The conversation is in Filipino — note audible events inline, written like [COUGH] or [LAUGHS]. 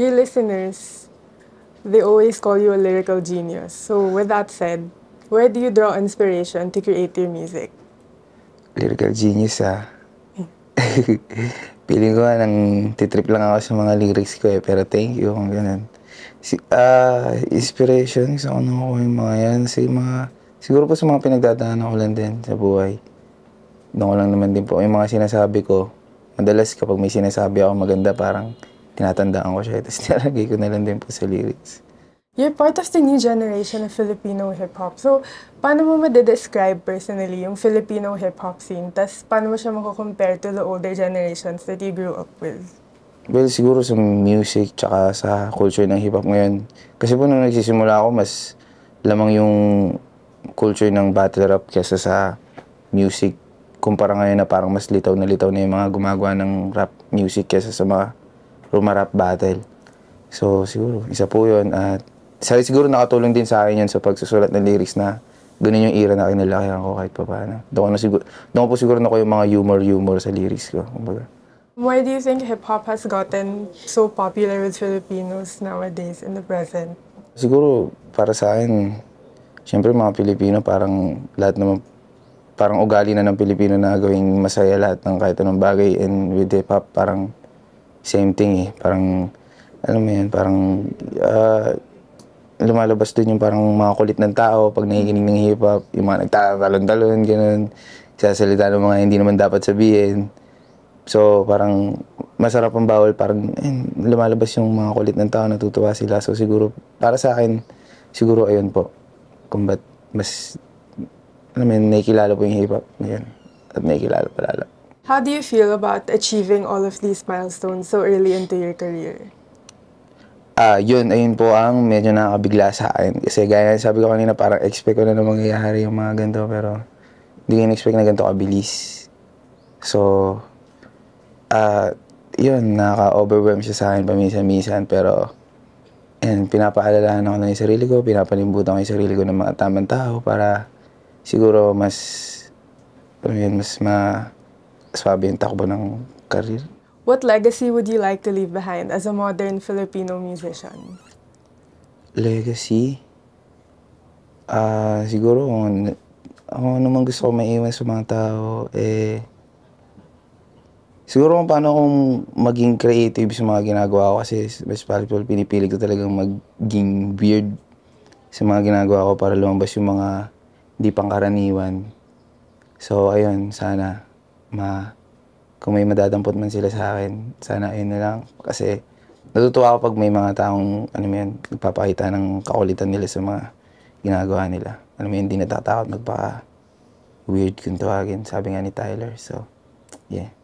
your listeners, they always call you a lyrical genius. So, with that said, where do you draw inspiration to create your music? Lyrical genius, ah. Piling eh. [LAUGHS] ko nang titrip lang ako sa mga lyrics ko eh, pero thank you kung ganun. Si, uh, inspiration, gusto ano ko nung yung mga yan. Sa mga, siguro po sa mga pinagdadaanan ko lang din sa buhay. Doon ko lang naman din po. Yung mga sinasabi ko, madalas kapag may sinasabi ako maganda, parang tinatandaan ko siya. Tapos [LAUGHS] nilalagay ko na lang din po sa lyrics. You're part of the new generation of Filipino hip-hop. So, paano mo madedescribe personally yung Filipino hip-hop scene? Tapos, paano mo siya mako-compare to the older generations that you grew up with? Well, siguro sa music tsaka sa culture ng hip-hop ngayon. Kasi po nung nagsisimula ako, mas lamang yung culture ng battle rap kesa sa music. Kumpara ngayon na parang mas litaw na litaw na yung mga gumagawa ng rap music kesa sa mga rumarap battle. So, siguro, isa po yun. At sa, siguro nakatulong din sa akin yun sa pagsusulat ng lyrics na ganun yung ira na kinalakihan ko kahit pa paano. Doon, na siguro, doon po siguro na ko yung mga humor-humor sa lyrics ko. Kumbaga. Why do you think hip-hop has gotten so popular with Filipinos nowadays in the present? Siguro, para sa akin, siyempre mga Pilipino parang lahat naman parang ugali na ng Pilipino na gawing masaya lahat ng kahit anong bagay and with hip-hop parang same thing eh. Parang, alam mo yun, parang uh, lumalabas dun yung parang mga kulit ng tao pag nakikinig ng hip-hop, yung mga nagtatalon-talon, ganun, sasalita ng mga hindi naman dapat sabihin. So, parang masarap ang bawal, parang eh, lumalabas yung mga kulit ng tao, natutuwa sila. So, siguro, para sa akin, siguro ayun po, kung ba't mas, alam mo yun, nakikilala po yung hip-hop, ngayon, at nakikilala palala. How do you feel about achieving all of these milestones so early into your career? Ah, yun, ayun po ang medyo nakakabigla sa akin. Kasi gaya sabi ko kanina, parang expect ko na na mangyayari yung mga ganito, pero hindi ko expect na ganito kabilis. So, ah, yun, nakaka-overwhelm siya sa akin paminsan-minsan, pero and pinapaalalahan ako ng sarili ko, pinapalimutan ko yung sarili ko ng mga tamang tao para siguro mas, yun, mas ma, swabe yung takbo ng career. What legacy would you like to leave behind as a modern Filipino musician? Legacy? Ah, uh, siguro kung ano naman ano gusto ko maiwan sa mga tao, eh, siguro kung paano kung maging creative sa mga ginagawa ko kasi mas possible, pinipili ko talagang maging weird sa mga ginagawa ko para lumabas yung mga hindi pangkaraniwan. So, ayun, sana ma kung may madadampot man sila sa akin, sana ayun na lang. Kasi natutuwa ako pag may mga taong, ano mo yun, nagpapakita ng kakulitan nila sa mga ginagawa nila. Ano mo yun, hindi natatakot magpaka weird kung tawagin. Sabi nga ni Tyler. So, yeah.